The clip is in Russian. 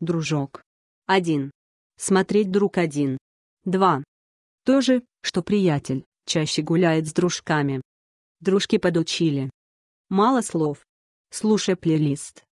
дружок. 1. Смотреть друг один. 2. То же, что приятель, чаще гуляет с дружками. Дружки подучили. Мало слов. Слушай плейлист.